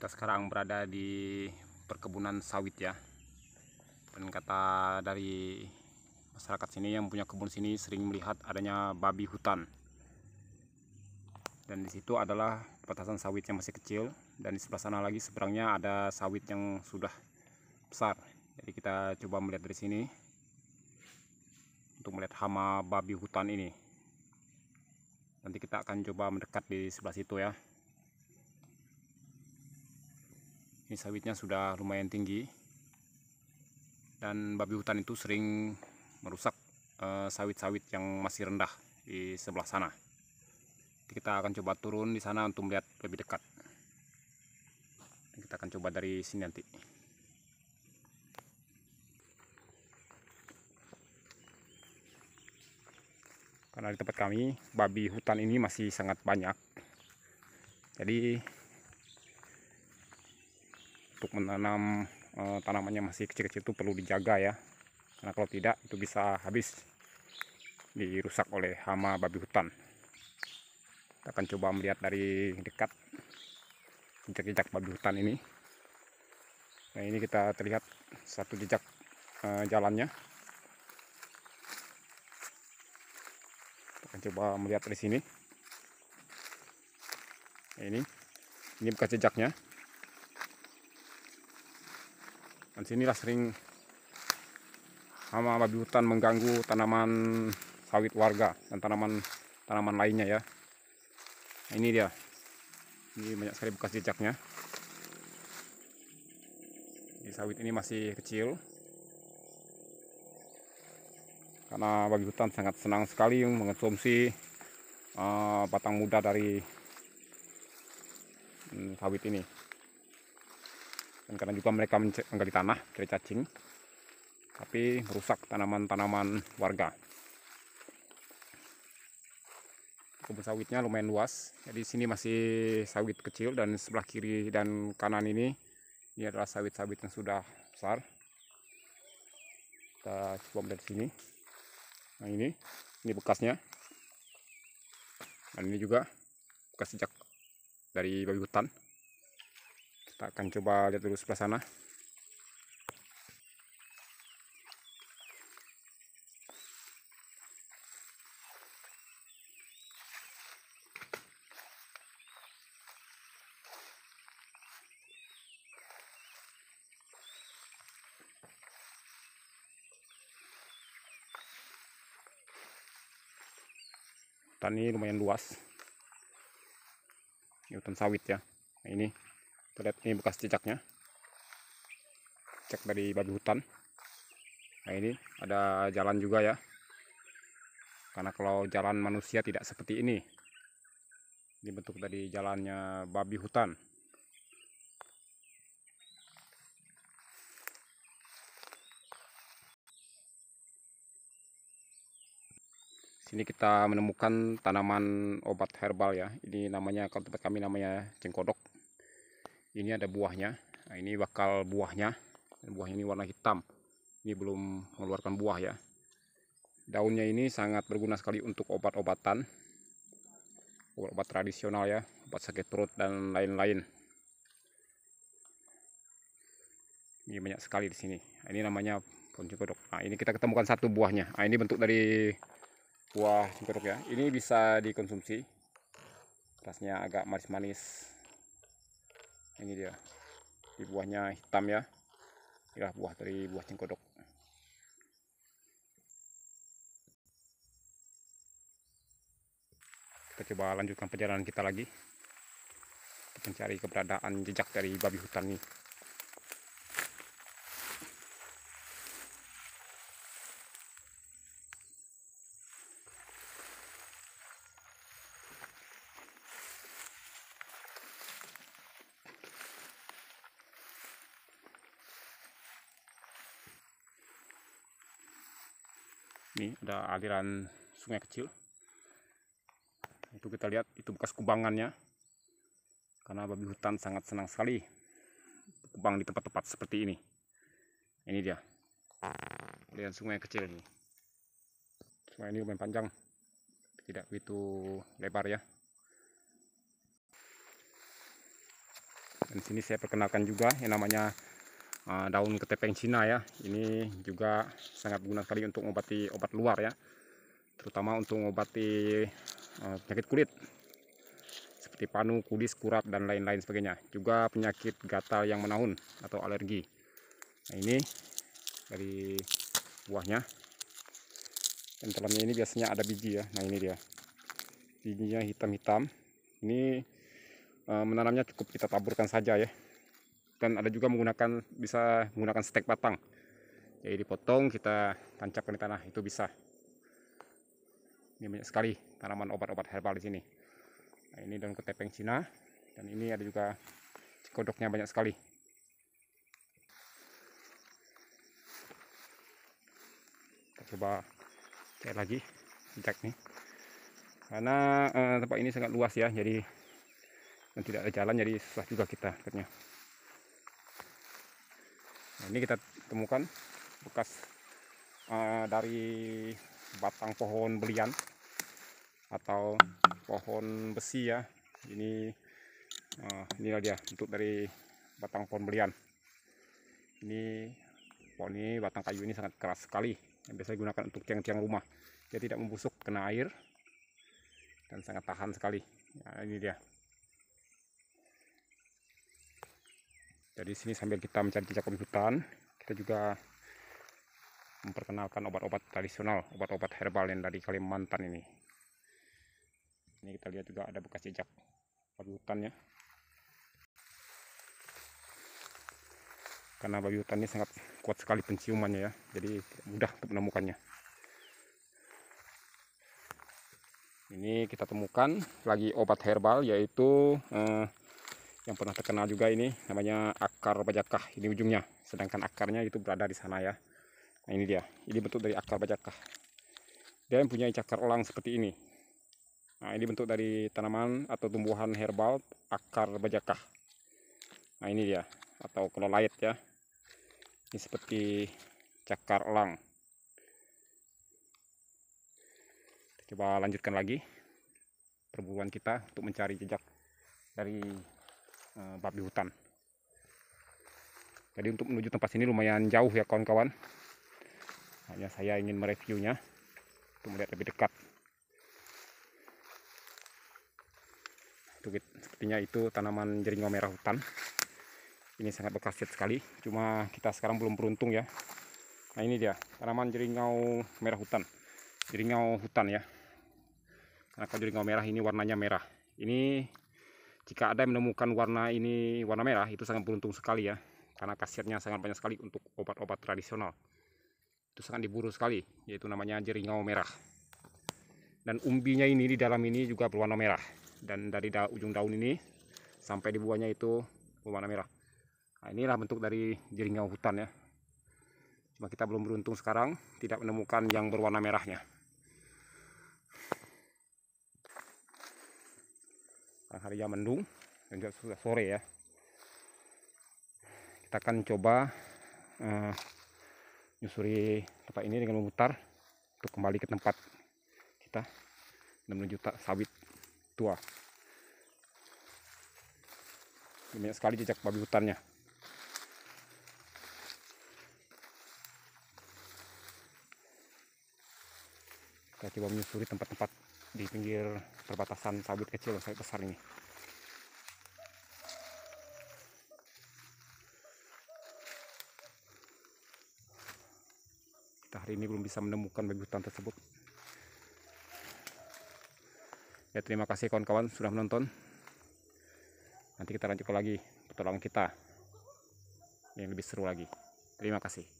kita sekarang berada di perkebunan sawit ya dan kata dari masyarakat sini yang punya kebun sini sering melihat adanya babi hutan dan disitu adalah perbatasan sawit yang masih kecil dan di sebelah sana lagi seberangnya ada sawit yang sudah besar jadi kita coba melihat dari sini untuk melihat hama babi hutan ini nanti kita akan coba mendekat di sebelah situ ya ini sawitnya sudah lumayan tinggi dan babi hutan itu sering merusak eh, sawit-sawit yang masih rendah di sebelah sana kita akan coba turun di sana untuk melihat lebih dekat kita akan coba dari sini nanti karena di tempat kami babi hutan ini masih sangat banyak jadi untuk menanam e, tanamannya masih kecil-kecil itu perlu dijaga ya karena kalau tidak itu bisa habis dirusak oleh hama babi hutan kita akan coba melihat dari dekat jejak-jejak babi hutan ini nah ini kita terlihat satu jejak e, jalannya kita akan coba melihat dari sini nah, ini ini bekas jejaknya dan sinilah sering hama babi hutan mengganggu tanaman sawit warga dan tanaman tanaman lainnya ya nah, ini dia ini banyak sekali bekas jejaknya di sawit ini masih kecil karena babi hutan sangat senang sekali mengonsumsi uh, batang muda dari hmm, sawit ini dan karena juga mereka menggali tanah cari cacing tapi merusak tanaman-tanaman warga kebun sawitnya lumayan luas jadi sini masih sawit kecil dan sebelah kiri dan kanan ini ini adalah sawit-sawit yang sudah besar kita coba melihat sini nah ini ini bekasnya dan ini juga bekas sejak dari babi hutan kita akan coba lihat dulu sebelah sana hutan ini lumayan luas ini hutan sawit ya nah, ini kita lihat ini bekas cicaknya. Cek dari babi hutan. Nah ini ada jalan juga ya. Karena kalau jalan manusia tidak seperti ini. Ini bentuk dari jalannya babi hutan. sini kita menemukan tanaman obat herbal ya ini namanya kalau tempat kami namanya cengkodok ini ada buahnya nah, ini bakal buahnya buahnya ini warna hitam ini belum mengeluarkan buah ya daunnya ini sangat berguna sekali untuk obat-obatan obat tradisional ya obat sakit perut dan lain-lain ini banyak sekali di sini nah, ini namanya pohon cengkodok nah ini kita ketemukan satu buahnya nah, ini bentuk dari buah cengkodok ya ini bisa dikonsumsi rasanya agak manis-manis ini dia di buahnya hitam ya inilah buah dari buah cengkodok kita coba lanjutkan perjalanan kita lagi Kita mencari keberadaan jejak dari babi hutan ini. Ini ada aliran sungai kecil. Itu kita lihat itu bekas kubangannya. Karena babi hutan sangat senang sekali kubang di tempat-tempat seperti ini. Ini dia. Aliran sungai kecil ini. Sungai ini lumayan panjang. Tidak begitu lebar ya. Dan sini saya perkenalkan juga yang namanya Ah, daun ketepeng Cina ya ini juga sangat berguna sekali untuk mengobati obat luar ya terutama untuk mengobati ah, penyakit kulit seperti panu, kudis, kurap dan lain-lain sebagainya juga penyakit gatal yang menahun atau alergi nah ini dari buahnya dan dalamnya ini biasanya ada biji ya nah ini dia bijinya hitam-hitam ini ah, menanamnya cukup kita taburkan saja ya dan ada juga menggunakan bisa menggunakan stek batang jadi dipotong kita tancapkan di tanah itu bisa ini banyak sekali tanaman obat-obat herbal di sini nah, ini daun ketepeng Cina dan ini ada juga kodoknya banyak sekali kita coba cek lagi cek nih karena eh, tempat ini sangat luas ya jadi dan tidak ada jalan jadi susah juga kita akhirnya ini kita temukan bekas uh, dari batang pohon belian atau pohon besi ya. Ini uh, inilah dia untuk dari batang pohon belian. Ini pohon ini batang kayu ini sangat keras sekali yang biasa digunakan untuk tiang-tiang rumah. Dia tidak membusuk kena air dan sangat tahan sekali. Nah, ini dia. jadi sini sambil kita mencari jejak hutan kita juga memperkenalkan obat-obat tradisional obat-obat herbal yang dari Kalimantan ini ini kita lihat juga ada bekas jejak babi hutan ya karena babi hutan ini sangat kuat sekali penciumannya ya jadi mudah untuk menemukannya ini kita temukan lagi obat herbal yaitu eh, yang pernah terkenal juga ini namanya akar bajakah ini ujungnya sedangkan akarnya itu berada di sana ya nah ini dia ini bentuk dari akar bajakah dia punya cakar elang seperti ini nah ini bentuk dari tanaman atau tumbuhan herbal akar bajakah nah ini dia atau kelolait ya ini seperti cakar elang coba lanjutkan lagi perburuan kita untuk mencari jejak dari Eh, babi hutan jadi untuk menuju tempat sini lumayan jauh ya kawan-kawan hanya saya ingin mereviewnya untuk melihat lebih dekat sepertinya itu tanaman jeringau merah hutan ini sangat berkhasiat sekali cuma kita sekarang belum beruntung ya nah ini dia tanaman jeringau merah hutan Jeringau hutan ya karena kalau jeringau merah ini warnanya merah ini jika ada yang menemukan warna ini warna merah itu sangat beruntung sekali ya karena khasiatnya sangat banyak sekali untuk obat-obat tradisional itu sangat diburu sekali yaitu namanya jeringau merah dan umbinya ini di dalam ini juga berwarna merah dan dari da ujung daun ini sampai di buahnya itu berwarna merah nah, inilah bentuk dari jeringau hutan ya cuma kita belum beruntung sekarang tidak menemukan yang berwarna merahnya Sekarang hari jam mendung dan juga sudah sore ya. Kita akan coba uh, nyusuri tempat ini dengan memutar untuk kembali ke tempat kita dan menuju tak sawit tua. Banyak sekali jejak babi hutannya. Kita coba menyusuri tempat-tempat di pinggir perbatasan sawit kecil yang sawit besar ini kita hari ini belum bisa menemukan babi tersebut ya terima kasih kawan-kawan sudah menonton nanti kita lanjutkan lagi pertolongan kita yang lebih seru lagi terima kasih